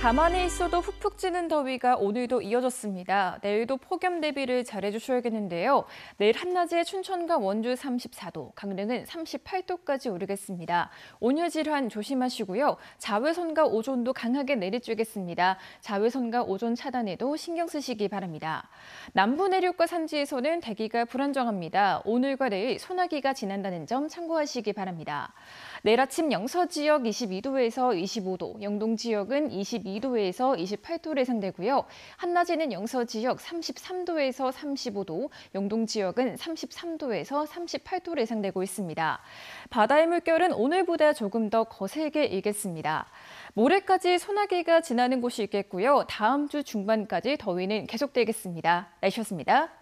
다만에 있어도 훅푹 찌는 더위가 오늘도 이어졌습니다. 내일도 폭염 대비를 잘해주셔야겠는데요. 내일 한낮에 춘천과 원주 34도, 강릉은 38도까지 오르겠습니다. 온열 질환 조심하시고요. 자외선과 오존도 강하게 내리쬐겠습니다. 자외선과 오존 차단에도 신경 쓰시기 바랍니다. 남부 내륙과 산지에서는 대기가 불안정합니다. 오늘과 내일 소나기가 지난다는 점 참고하시기 바랍니다. 내일 아침 영서 지역 22도에서 25도, 영동 지역은 22도, 22도에서 28도로 예상되고요. 한낮에는 영서 지역 33도에서 35도, 영동 지역은 33도에서 38도로 예상되고 있습니다. 바다의 물결은 오늘보다 조금 더 거세게 일겠습니다. 모레까지 소나기가 지나는 곳이 있겠고요. 다음 주 중반까지 더위는 계속되겠습니다. 날씨였습니다.